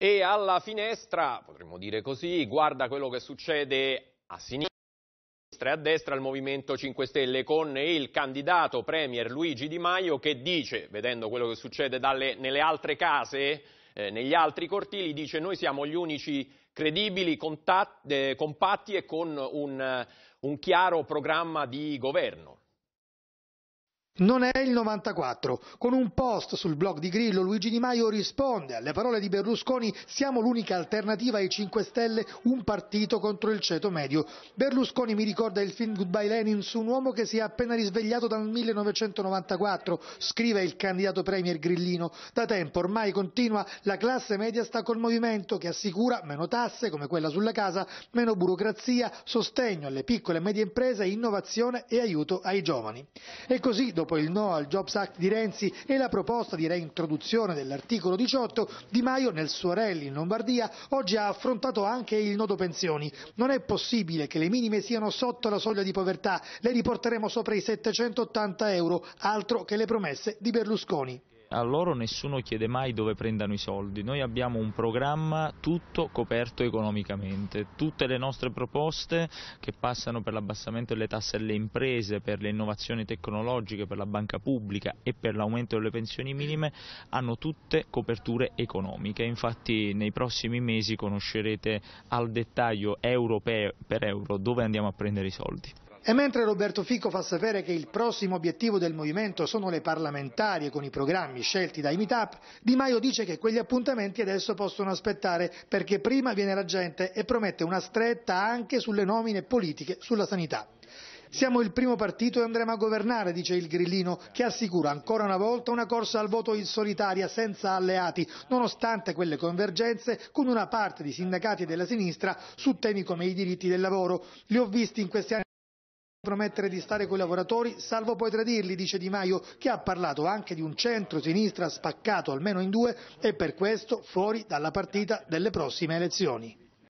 e alla finestra, potremmo dire così, guarda quello che succede a sinistra e a destra il Movimento 5 Stelle con il candidato Premier Luigi Di Maio che dice, vedendo quello che succede dalle, nelle altre case, eh, negli altri cortili, dice noi siamo gli unici credibili, contatti, eh, compatti e con un, un chiaro programma di governo. Non è il 94. Con un post sul blog di Grillo Luigi Di Maio risponde alle parole di Berlusconi siamo l'unica alternativa ai 5 Stelle, un partito contro il ceto medio. Berlusconi mi ricorda il film Goodbye Lenin su un uomo che si è appena risvegliato dal 1994, scrive il candidato premier grillino. Da tempo ormai continua, la classe media sta col movimento che assicura meno tasse come quella sulla casa, meno burocrazia, sostegno alle piccole e medie imprese, innovazione e aiuto ai giovani. E così, dopo dopo il no al Jobs Act di Renzi e la proposta di reintroduzione dell'articolo 18, Di Maio nel suo rally in Lombardia oggi ha affrontato anche il nodo pensioni. Non è possibile che le minime siano sotto la soglia di povertà, le riporteremo sopra i 780 euro, altro che le promesse di Berlusconi. A loro nessuno chiede mai dove prendano i soldi, noi abbiamo un programma tutto coperto economicamente, tutte le nostre proposte che passano per l'abbassamento delle tasse alle imprese, per le innovazioni tecnologiche, per la banca pubblica e per l'aumento delle pensioni minime hanno tutte coperture economiche, infatti nei prossimi mesi conoscerete al dettaglio euro per euro dove andiamo a prendere i soldi. E mentre Roberto Fico fa sapere che il prossimo obiettivo del movimento sono le parlamentarie con i programmi scelti dai meetup, Di Maio dice che quegli appuntamenti adesso possono aspettare perché prima viene la gente e promette una stretta anche sulle nomine politiche sulla sanità. Siamo il primo partito e andremo a governare, dice il grillino, che assicura ancora una volta una corsa al voto in solitaria, senza alleati, nonostante quelle convergenze con una parte di sindacati della sinistra su temi come i diritti del lavoro. Li ho visti in questi anni promettere di stare con i lavoratori, salvo poi tradirli, dice Di Maio, che ha parlato anche di un centro-sinistra spaccato almeno in due e per questo fuori dalla partita delle prossime elezioni.